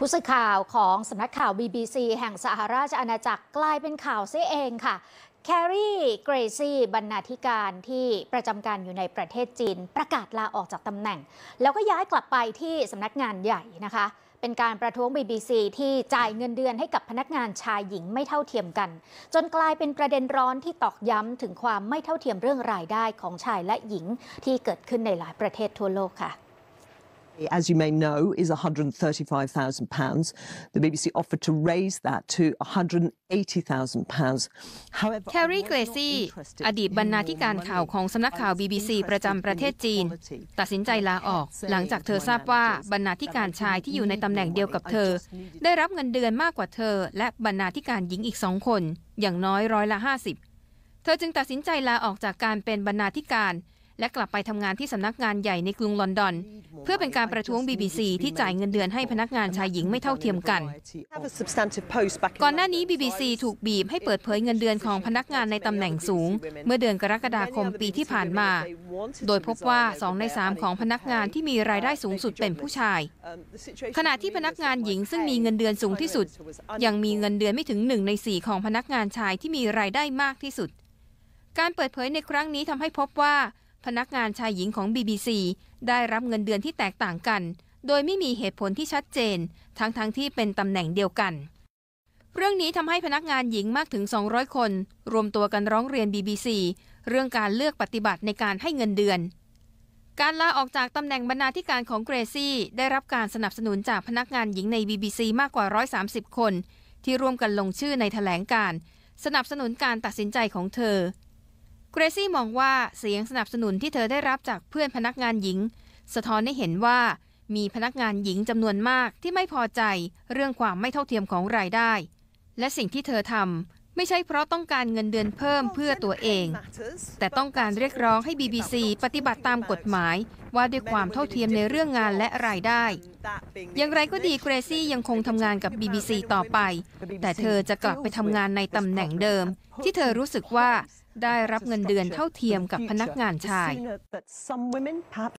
ผู้สื่อข่าวของสำนักข่าว BBC แห่งสหราชอาณาจักรกลายเป็นข่าวเสียเองค่ะแครีเกรซี่บรรณาธิการที่ประจำการอยู่ในประเทศจีน ประกาศลาออกจากตำแหน่ง แล้วก็ย้ายกลับไปที่สำนักงานใหญ่นะคะ เป็นการประท้วง BBC ที่จ่ายเงินเดือนให้กับพนักงานชายหญิงไม่เท่าเทียมกัน จนกลายเป็นประเด็นร้อนที่ตอกย้ำถึงความไม่เท่าเทียมเรื่องรายได้ของชายและหญิงที่เกิดขึ้นในหลายประเทศทั่วโลกค่ะ as you may know, is £135,000. The BBC offered to raise that to £180,000. However, Carrie g r a c i อดีตบรรณาธิการข่าวของสำนักข่าว BBC ประจำประเทศจีน ตัดสินใจลาออก หลังจากเธอทราบว่า บรรณาธิการชายที่อยู่ในตำแหน่งเดียวกับเธอ ได้รับเงินเดือนมากกว่าเธอ และบรรณาธิการหญิงอีกสองคน อย่างน้อยร้อยละ 50 เธอจึงตัดสินใจลาออกจากการเป็นบรรณาธิการและกลับไปทำงานที่สำนักงานใหญ่ในกรุงลอนดอนเพื่อเป็นการประท้วง BBC ที่จ่ายเงินเดือนให้พนักงานชายหญิงไม่เท่าเทียมกัน ก่อนหน้านี้ BBC ถูกบีบให้เปิดเผยเงินเดือนของพนักงานในตำแหน่งสูง เมื่อเดือนกรกฎาคมปีที่ผ่านมา โดยพบว่า2ใน3ของพนักงานที่มีรายได้สูงสุดเป็นผู้ชาย ขณะที่พนักงานหญิงซึ่งมีเงินเดือนสูงที่สุด ยังมีเงินเดือนไม่ถึง 1 ใน4ของพนักงานชายที่มีรายได้มากที่สุด การเปิดเผยในครั้งนี้ทำให้พบว่าพนักงานชายหญิงของ BBC ได้รับเงินเดือนที่แตกต่างกัน โดยไม่มีเหตุผลที่ชัดเจน ทั้งๆทที่เป็นตำแหน่งเดียวกัน เรื่องนี้ทำให้พนักงานหญิงมากถึง 200 คน รวมตัวกันร้องเรียน BBC เรื่องการเลือกปฏิบัติในการให้เงินเดือน การลาออกจากตำแหน่งบรรณาธิการของเกรซี่ได้รับการสนับสนุนจากพนักงานหญิงใน BBC มากกว่า 130 คน ที่ร่วมกันลงชื่อในถแถลงการ สนับสนุนการตัดสินใจของเธอเกรซี่มองว่าเสียงสนับสนุนที่เธอได้รับจากเพื่อนพนักงานหญิง สะท้อนให้เห็นว่า มีพนักงานหญิงจำนวนมากที่ไม่พอใจเรื่องความไม่เท่าเทียมของรายได้ และสิ่งที่เธอทำไม่ใช่เพราะต้องการเงินเดือนเพิ่มเพื่อตัวเอง แต่ต้องการเรียกร้องให้ BBC ปฏิบัติตามกฎหมาย ว่าด้วยความเท่าเทียมในเรื่องงานและรายได้ อย่างไรก็ดีเกรซี่ยังคงทำงานกับ BBC ต่อไป แต่เธอจะกลับไปทำงานในตำแหน่งเดิม ที่เธอรู้สึกว่าได้รับเงินเดือนเท่าเทียมกับพนักงานชาย